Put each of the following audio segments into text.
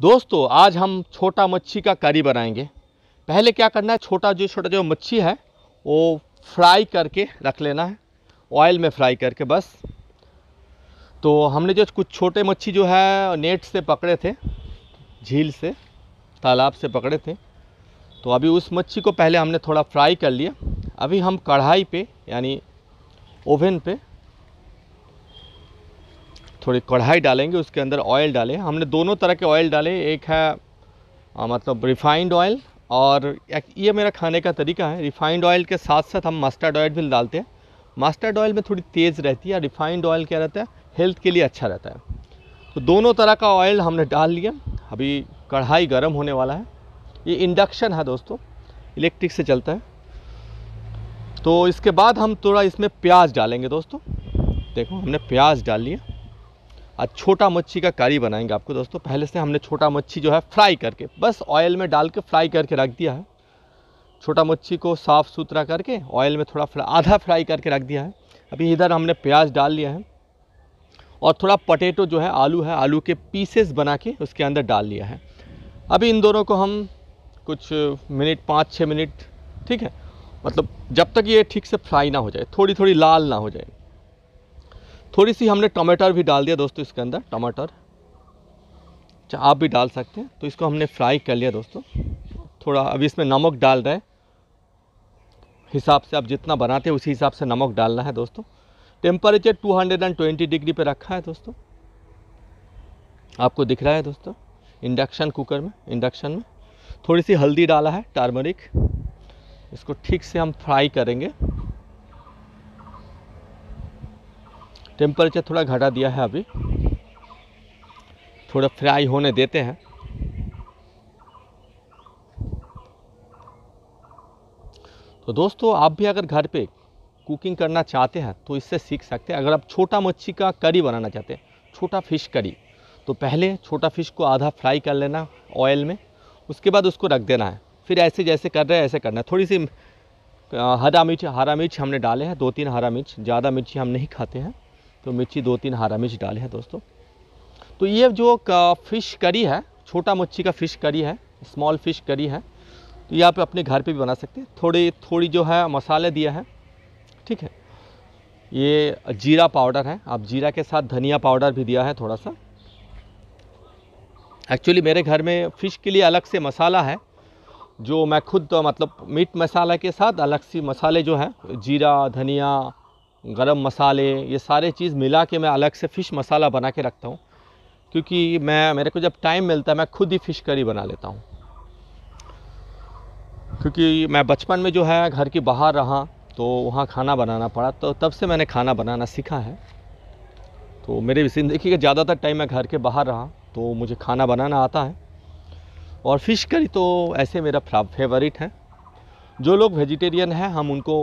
दोस्तों आज हम छोटा मच्छी का करी बनाएंगे पहले क्या करना है छोटा जो छोटा जो मच्छी है वो फ्राई करके रख लेना है ऑयल में फ्राई करके बस तो हमने जो कुछ छोटे मच्छी जो है नेट से पकड़े थे झील से तालाब से पकड़े थे तो अभी उस मच्छी को पहले हमने थोड़ा फ्राई कर लिया अभी हम कढ़ाई पे यानी ओवन पे थोड़ी कढ़ाई डालेंगे उसके अंदर ऑयल डालें हमने दोनों तरह के ऑयल डाले एक है आ, मतलब रिफाइंड ऑयल और ये मेरा खाने का तरीका है रिफाइंड ऑयल के साथ साथ हम मस्टर्ड ऑयल भी डालते हैं मस्टर्ड ऑयल में थोड़ी तेज़ रहती है रिफाइंड ऑयल क्या रहता है हेल्थ के लिए अच्छा रहता है तो दोनों तरह का ऑयल हमने डाल लिया अभी कढ़ाई गर्म होने वाला है ये इंडक्शन है दोस्तों इलेक्ट्रिक से चलता है तो इसके बाद हम थोड़ा इसमें प्याज डालेंगे दोस्तों देखो हमने प्याज डाल लिया आज छोटा मच्छी का करी बनाएंगे आपको दोस्तों पहले से हमने छोटा मच्छी जो है फ्राई करके बस ऑयल में डाल के फ्राई करके रख दिया है छोटा मच्छी को साफ़ सुथरा करके ऑयल में थोड़ा फ्रा, आधा फ्राई करके रख दिया है अभी इधर हमने प्याज डाल लिया है और थोड़ा पटेटो जो है आलू है आलू के पीसेस बना के उसके अंदर डाल लिया है अभी इन दोनों को हम कुछ मिनट पाँच छः मिनट ठीक है मतलब जब तक ये ठीक से फ्राई ना हो जाए थोड़ी थोड़ी लाल ना हो जाए थोड़ी सी हमने टमाटर भी डाल दिया दोस्तों इसके अंदर टमाटर अच्छा आप भी डाल सकते हैं तो इसको हमने फ्राई कर लिया दोस्तों थोड़ा अभी इसमें नमक डाल रहे हैं हिसाब से आप जितना बनाते हैं उसी हिसाब से नमक डालना है दोस्तों टेम्परेचर टू डिग्री पर रखा है दोस्तों आपको दिख रहा है दोस्तों इंडक्शन कुकर में इंडक्शन में थोड़ी सी हल्दी डाला है टर्मरिक इसको ठीक से हम फ्राई करेंगे टेम्परेचर थोड़ा घटा दिया है अभी थोड़ा फ्राई होने देते हैं तो दोस्तों आप भी अगर घर पे कुकिंग करना चाहते हैं तो इससे सीख सकते हैं अगर आप छोटा मच्छी का करी बनाना चाहते हैं छोटा फिश करी तो पहले छोटा फिश को आधा फ्राई कर लेना ऑयल में उसके बाद उसको रख देना है फिर ऐसे जैसे कर रहे हैं ऐसे करना है थोड़ी सी हरा मिर्च हरा मिर्च हमने डाले हैं दो तीन हरा मिर्च ज़्यादा मिर्ची हम नहीं खाते हैं तो मिर्ची दो तीन हरा मिर्च डाले हैं दोस्तों तो ये जो फ़िश करी है छोटा मच्छी का फ़िश करी है स्मॉल फ़िश करी है तो ये आप अपने घर पे भी बना सकते हैं थोड़ी थोड़ी जो है मसाले दिया है ठीक है ये जीरा पाउडर है आप जीरा के साथ धनिया पाउडर भी दिया है थोड़ा सा एक्चुअली मेरे घर में फ़िश के लिए अलग से मसाला है जो मैं खुद मतलब मीट मसाला के साथ अलग से मसाले जो हैं जीरा धनिया गरम मसाले ये सारे चीज़ मिला के मैं अलग से फ़िश मसाला बना के रखता हूँ क्योंकि मैं मेरे को जब टाइम मिलता है मैं खुद ही फ़िश करी बना लेता हूँ क्योंकि मैं बचपन में जो है घर के बाहर रहा तो वहाँ खाना बनाना पड़ा तो तब से मैंने खाना बनाना सीखा है तो मेरे ज़िंदगी का ज़्यादातर टाइम मैं घर के बाहर रहा तो मुझे खाना बनाना आता है और फ़िश करी तो ऐसे मेरा फेवरेट है जो लोग वेजिटेरियन हैं हम उनको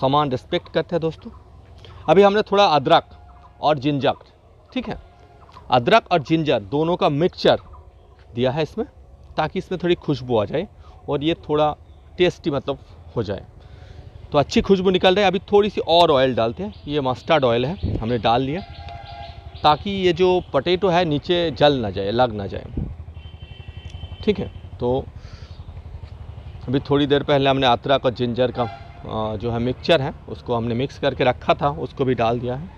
समान रिस्पेक्ट करते हैं दोस्तों अभी हमने थोड़ा अदरक और जिंजर ठीक है अदरक और जिंजर दोनों का मिक्सचर दिया है इसमें ताकि इसमें थोड़ी खुशबू आ जाए और ये थोड़ा टेस्टी मतलब हो जाए तो अच्छी खुशबू निकल रही है अभी थोड़ी सी और ऑयल डालते हैं ये मस्टर्ड ऑयल है हमने डाल लिया ताकि ये जो पटेटो है नीचे जल ना जाए लग ना जाए ठीक है तो अभी थोड़ी देर पहले हमने अदरक और जिंजर का जो है मिक्सचर है उसको हमने मिक्स करके रखा था उसको भी डाल दिया है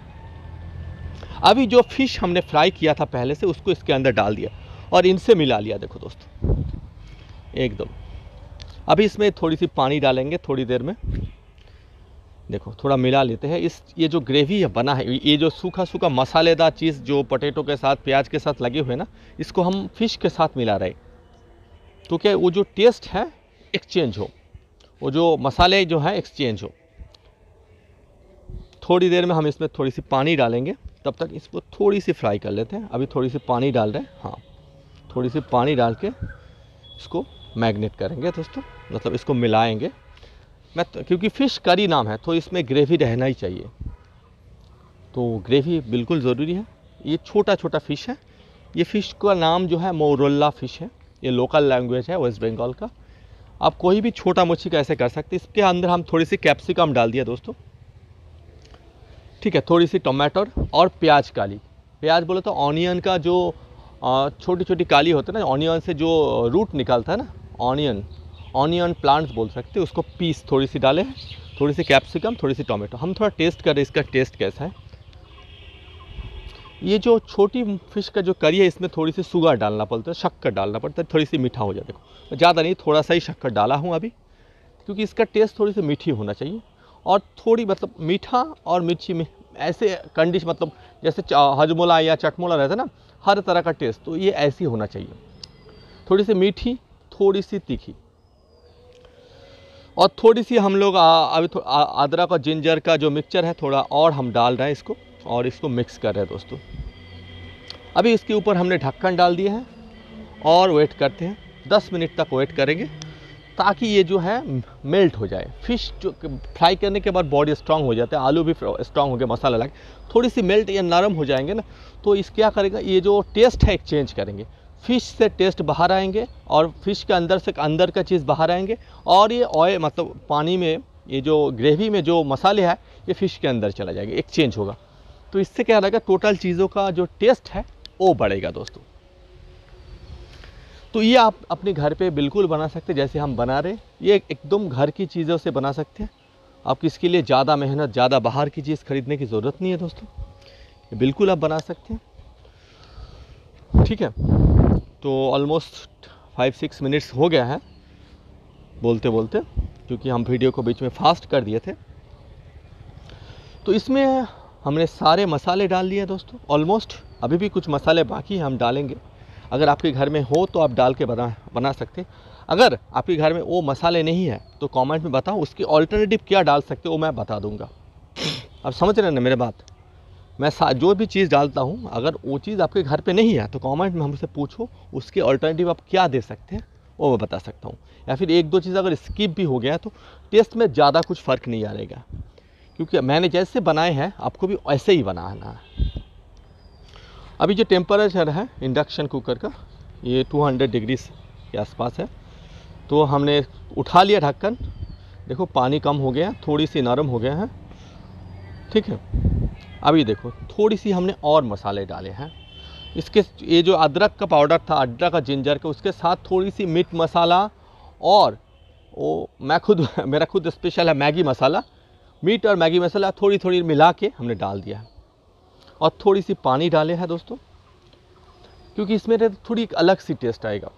अभी जो फ़िश हमने फ्राई किया था पहले से उसको इसके अंदर डाल दिया और इनसे मिला लिया देखो दोस्तों एकदम अभी इसमें थोड़ी सी पानी डालेंगे थोड़ी देर में देखो थोड़ा मिला लेते हैं इस ये जो ग्रेवी है बना है ये जो सूखा सूखा मसालेदार चीज़ जो पोटैटो के साथ प्याज के साथ लगे हुए ना इसको हम फिश के साथ मिला रहे तो क्योंकि वो जो टेस्ट है एक्सचेंज हो वो जो मसाले जो हैं एक्सचेंज हो थोड़ी देर में हम इसमें थोड़ी सी पानी डालेंगे तब तक इसको थोड़ी सी फ्राई कर लेते हैं अभी थोड़ी सी पानी डाल रहे हैं हाँ थोड़ी सी पानी डाल के इसको मैग्नेट करेंगे दोस्तों मतलब इसको मिलाएंगे मैं तो, क्योंकि फ़िश करी नाम है तो इसमें ग्रेवी रहना ही चाहिए तो ग्रेवी बिल्कुल ज़रूरी है ये छोटा छोटा फ़िश है ये फ़िश का नाम जो है मोरल्ला फ़िश है ये लोकल लैंग्वेज है वेस्ट बंगाल का आप कोई भी छोटा मछली कैसे कर सकते इसके अंदर हम थोड़ी सी कैप्सिकम डाल दिया दोस्तों ठीक है थोड़ी सी टमाटर और प्याज काली प्याज बोले तो ऑनियन का जो छोटी छोटी काली होती है ना ऑनियन से जो रूट निकालता है ना ऑनियन ऑनियन प्लांट्स बोल सकते हैं उसको पीस थोड़ी सी डालें थोड़ी सी कैप्सिकम थोड़ी सी टोमेटो हम थोड़ा टेस्ट करें इसका टेस्ट कैसा है ये जो छोटी फिश का जो करी है इसमें थोड़ी सी सुगर डालना पड़ता है शक्कर डालना पड़ता है थोड़ी सी मीठा हो जाए देखो ज़्यादा नहीं थोड़ा सा ही शक्कर डाला हूँ अभी क्योंकि इसका टेस्ट थोड़ी सी मीठी होना चाहिए और थोड़ी मतलब मीठा और मिर्ची में ऐसे कंडिश मतलब जैसे हजमोला या चटमोला रहता है ना हर तरह का टेस्ट तो ये ऐसी होना चाहिए थोड़ी सी मीठी थोड़ी सी तीखी और थोड़ी सी हम लोग अभी अदरक और जिंजर का जो मिक्सचर है थोड़ा और हम डाल रहे हैं इसको और इसको मिक्स कर रहे हैं दोस्तों अभी इसके ऊपर हमने ढक्कन डाल दिया है और वेट करते हैं दस मिनट तक वेट करेंगे ताकि ये जो है मेल्ट हो जाए फिश जो फ्राई करने के बाद बॉडी स्ट्रांग हो जाते है आलू भी स्ट्रांग हो गया मसाला लगे थोड़ी सी मेल्ट या नरम हो जाएंगे ना तो इस क्या करेगा ये जो टेस्ट है एक्सचेंज करेंगे फ़िश से टेस्ट बाहर आएंगे और फिश के अंदर से अंदर का चीज़ बाहर आएंगे और ये ऑयल मतलब पानी में ये जो ग्रेवी में जो मसाले हैं ये फ़िश के अंदर चला जाएगा एक्सचेंज होगा तो इससे क्या रहेगा टोटल चीज़ों का जो टेस्ट है वो बढ़ेगा दोस्तों तो ये आप अपने घर पे बिल्कुल बना सकते जैसे हम बना रहे ये एकदम घर की चीज़ों से बना सकते हैं आपको इसके लिए ज़्यादा मेहनत ज़्यादा बाहर की चीज़ खरीदने की ज़रूरत नहीं है दोस्तों बिल्कुल आप बना सकते हैं ठीक है तो ऑलमोस्ट फाइव सिक्स मिनट्स हो गया है बोलते बोलते क्योंकि हम वीडियो को बीच में फास्ट कर दिए थे तो इसमें हमने सारे मसाले डाल लिए दोस्तों ऑलमोस्ट अभी भी कुछ मसाले बाकी हैं हम डालेंगे अगर आपके घर में हो तो आप डाल के बना बना सकते अगर आपके घर में वो मसाले नहीं है तो कमेंट में बताओ उसकी ऑल्टरनेटिव क्या डाल सकते हो मैं बता दूंगा अब समझ रहे ना मेरे बात मैं जो भी चीज़ डालता हूँ अगर वो चीज़ आपके घर पे नहीं है तो कमेंट में हमसे पूछो उसके ऑल्टरनेटिव आप क्या दे सकते हैं वो मैं बता सकता हूँ या फिर एक दो चीज़ अगर स्किप भी हो गया तो टेस्ट में ज़्यादा कुछ फ़र्क नहीं आ रहेगा क्योंकि मैंने जैसे बनाए हैं आपको भी ऐसे ही बनाना है अभी जो टेम्परेचर है इंडक्शन कुकर का ये 200 डिग्री के आसपास है तो हमने उठा लिया ढक्कन देखो पानी कम हो गया थोड़ी सी नरम हो गया है ठीक है अभी देखो थोड़ी सी हमने और मसाले डाले हैं इसके ये जो अदरक का पाउडर था अदरक का जिंजर का उसके साथ थोड़ी सी मीट मसाला और वो मैं खुद मेरा खुद स्पेशल है मैगी मसाला मीट और मैगी मसाला थोड़ी थोड़ी मिला के हमने डाल दिया है और थोड़ी सी पानी डाले हैं दोस्तों क्योंकि इसमें तो थोड़ी एक अलग सी टेस्ट आएगा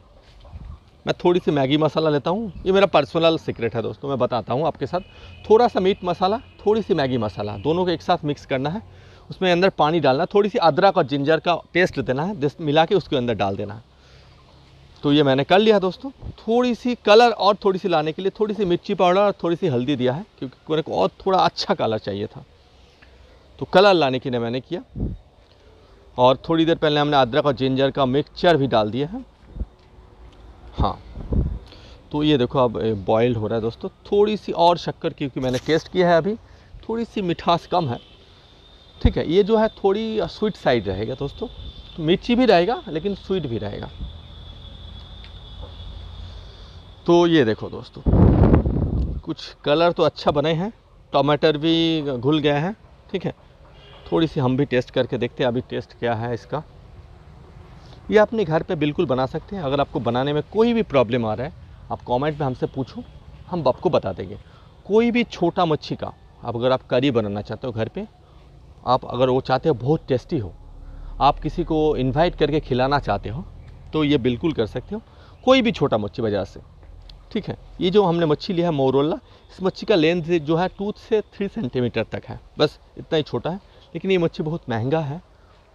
मैं थोड़ी सी मैगी मसाला लेता हूँ ये मेरा पर्सनल सीक्रेट है दोस्तों मैं बताता हूँ आपके साथ थोड़ा सा मीट मसाला थोड़ी सी मैगी मसाला दोनों को एक साथ मिक्स करना है उसमें अंदर पानी डालना थोड़ी सी अदरक और जिंजर का पेस्ट देना है मिला के उसके अंदर डाल देना है तो ये मैंने कर लिया दोस्तों थोड़ी सी कलर और थोड़ी सी लाने के लिए थोड़ी सी मिर्ची पाउडर और थोड़ी सी हल्दी दिया है क्योंकि मेरे को और थोड़ा अच्छा कलर चाहिए था तो कलर लाने के लिए मैंने किया और थोड़ी देर पहले हमने अदरक और जिंजर का मिक्सचर भी डाल दिया है हाँ तो ये देखो अब बॉयल्ड हो रहा है दोस्तों थोड़ी सी और शक्कर क्योंकि मैंने टेस्ट किया है अभी थोड़ी सी मिठास कम है ठीक है ये जो है थोड़ी स्वीट साइड रहेगा दोस्तों तो मिर्ची भी रहेगा लेकिन स्वीट भी रहेगा तो ये देखो दोस्तों कुछ कलर तो अच्छा बने हैं टमाटर भी घुल गए हैं ठीक है थोड़ी सी हम भी टेस्ट करके देखते हैं अभी टेस्ट क्या है इसका ये अपने घर पे बिल्कुल बना सकते हैं अगर आपको बनाने में कोई भी प्रॉब्लम आ रहा है आप कमेंट में हमसे पूछो हम आपको बता देंगे कोई भी छोटा मच्छी का अब अगर आप करी बनाना चाहते हो घर पे आप अगर वो चाहते हो बहुत टेस्टी हो आप किसी को इनवाइट करके खिलाना चाहते हो तो ये बिल्कुल कर सकते हो कोई भी छोटा मच्छी बाजार से ठीक है ये जो हमने मच्छी लिया है मोरोला इस मच्छी का लेंथ जो है टू से थ्री सेंटीमीटर तक है बस इतना ही छोटा है लेकिन ये मच्छी बहुत महंगा है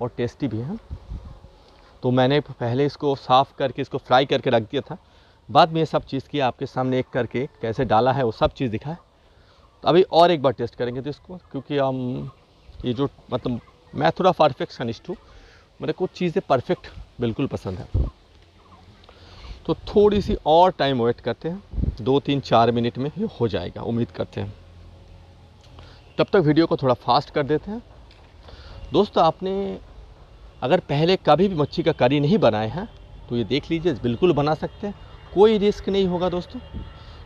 और टेस्टी भी है तो मैंने पहले इसको साफ़ करके इसको फ्राई करके रख दिया था बाद में ये सब चीज़ की आपके सामने एक करके कैसे डाला है वो सब चीज़ दिखा है तो अभी और एक बार टेस्ट करेंगे तो इसको क्योंकि हम ये जो मतलब मैं थोड़ा परफेक्शनिस्ट हूँ मेरे को चीज़ें परफेक्ट बिल्कुल पसंद है तो थोड़ी सी और टाइम वेट करते हैं दो तीन चार मिनट में ये हो जाएगा उम्मीद करते हैं तब तक वीडियो को थोड़ा फास्ट कर देते हैं दोस्तों आपने अगर पहले कभी भी मच्छी का करी नहीं बनाए हैं तो ये देख लीजिए बिल्कुल बना सकते हैं कोई रिस्क नहीं होगा दोस्तों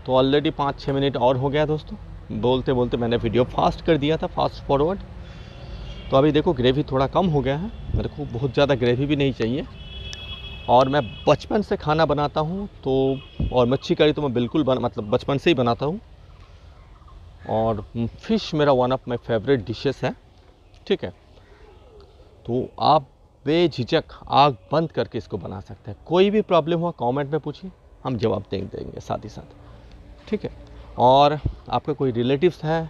तो ऑलरेडी पाँच छः मिनट और हो गया दोस्तों बोलते बोलते मैंने वीडियो फास्ट कर दिया था फास्ट फॉरवर्ड तो अभी देखो ग्रेवी थोड़ा कम हो गया है मेरे को बहुत ज़्यादा ग्रेवी भी नहीं चाहिए और मैं बचपन से खाना बनाता हूँ तो और मच्छी करी तो मैं बिल्कुल बन, मतलब बचपन से ही बनाता हूँ और फ़िश मेरा one of my favourite dishes है ठीक है तो आप बेझिझक आग बंद करके इसको बना सकते हैं कोई भी प्रॉब्लम हुआ कमेंट में पूछिए हम जवाब दे देंगे साथ ही साथ ठीक है और आपका कोई रिलेटिव्स है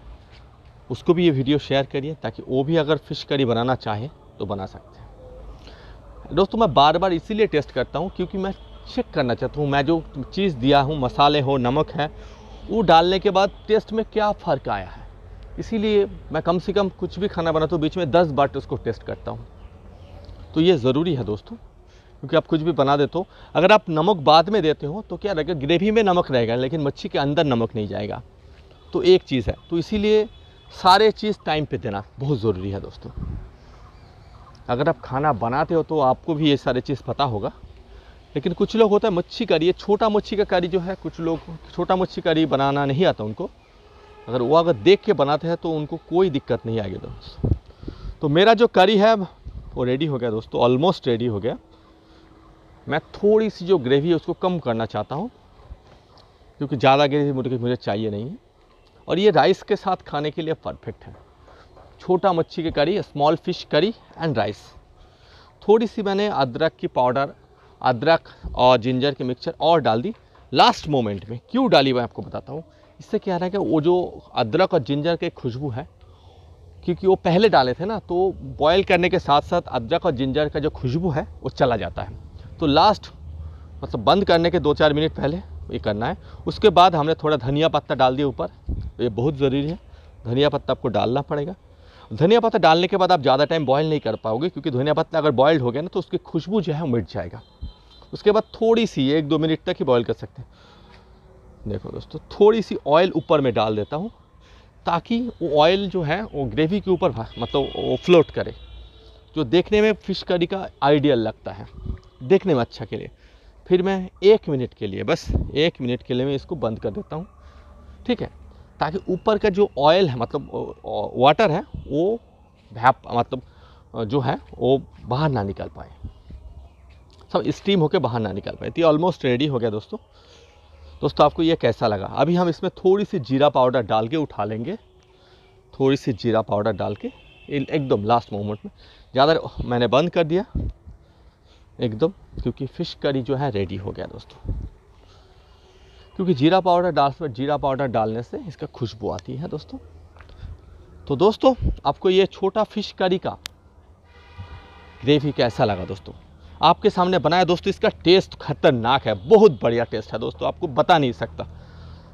उसको भी ये वीडियो शेयर करिए ताकि वो भी अगर फ़िश करी बनाना चाहे तो बना सकते हैं दोस्तों मैं बार बार इसीलिए टेस्ट करता हूँ क्योंकि मैं चेक करना चाहता हूँ मैं जो चीज़ दिया हूँ मसाले हो नमक है वो डालने के बाद टेस्ट में क्या फ़र्क आया है इसीलिए मैं कम से कम कुछ भी खाना बनाता हूँ बीच में दस बार उसको टेस्ट करता हूँ तो ये ज़रूरी है दोस्तों क्योंकि आप कुछ भी बना देते हो अगर आप नमक बाद में देते हो तो क्या रहेगा ग्रेवी में नमक रहेगा लेकिन मच्छी के अंदर नमक नहीं जाएगा तो एक चीज़ है तो इसीलिए सारे चीज़ टाइम पे देना बहुत ज़रूरी है दोस्तों अगर आप खाना बनाते हो तो आपको भी ये सारी चीज़ पता होगा लेकिन कुछ लोग होता है मच्छी करी ये छोटा मच्छी का करी जो है कुछ लोग छोटा मच्छी करी बनाना नहीं आता उनको अगर वो अगर देख के बनाते हैं तो उनको कोई दिक्कत नहीं आएगी दोस्तों तो मेरा जो करी है वो रेडी हो गया दोस्तों ऑलमोस्ट रेडी हो गया मैं थोड़ी सी जो ग्रेवी है उसको कम करना चाहता हूँ क्योंकि ज़्यादा ग्रेवी मुझे चाहिए नहीं है और ये राइस के साथ खाने के लिए परफेक्ट है छोटा मच्छी की curry small fish curry and rice थोड़ी सी मैंने अदरक की पाउडर अदरक और जिंजर की मिक्सचर और डाल दी लास्ट मोमेंट में क्यों डाली मैं आपको बताता हूँ इससे क्या रहा है कि वो जो अदरक और जिंजर के खुशबू है क्योंकि वो पहले डाले थे ना तो बॉयल करने के साथ साथ अदरक और जिंजर का जो खुशबू है वो चला जाता है तो लास्ट मतलब बंद करने के दो चार मिनट पहले ये करना है उसके बाद हमने थोड़ा धनिया पत्ता डाल दिया ऊपर ये बहुत ज़रूरी है धनिया पत्ता आपको डालना पड़ेगा धनिया पत्ता डालने के बाद आप ज़्यादा टाइम बॉयल नहीं कर पाओगे क्योंकि धनिया पत्ता अगर बॉयल्ड हो गया ना तो उसकी खुशबू जो है मिट जाएगा उसके बाद थोड़ी सी एक दो मिनट तक ही बॉयल कर सकते हैं देखो दोस्तों थोड़ी सी ऑयल ऊपर में डाल देता हूँ ताकि वो ऑयल जो है वो ग्रेवी के ऊपर मतलब वो फ्लोट करे जो देखने में फ़िश करी का आइडियल लगता है देखने में अच्छा के लिए फिर मैं एक मिनट के लिए बस एक मिनट के लिए मैं इसको बंद कर देता हूँ ठीक है ताकि ऊपर का जो ऑयल है मतलब वाटर है वो भैप मतलब जो है वो बाहर ना निकल पाए सब स्टीम होकर बाहर ना निकल पाए तो ये ऑलमोस्ट रेडी हो गया दोस्तों दोस्तों आपको ये कैसा लगा अभी हम इसमें थोड़ी सी जीरा पाउडर डाल के उठा लेंगे थोड़ी सी जीरा पाउडर डाल के एकदम लास्ट मोमेंट में ज़्यादा मैंने बंद कर दिया एकदम क्योंकि फ़िश करी जो है रेडी हो गया दोस्तों क्योंकि जीरा पाउडर डाल जीरा पाउडर डालने से इसका खुशबू आती है दोस्तों तो दोस्तों आपको ये छोटा फिश करी का ग्रेवी कैसा लगा दोस्तों आपके सामने बनाया दोस्तों इसका टेस्ट खतरनाक है बहुत बढ़िया टेस्ट है दोस्तों आपको बता नहीं सकता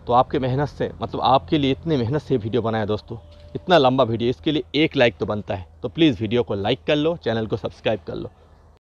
तो आपके मेहनत से मतलब आपके लिए इतने मेहनत से वीडियो बनाया दोस्तों इतना लंबा वीडियो इसके लिए एक लाइक तो बनता है तो प्लीज़ वीडियो को लाइक कर लो चैनल को सब्सक्राइब कर लो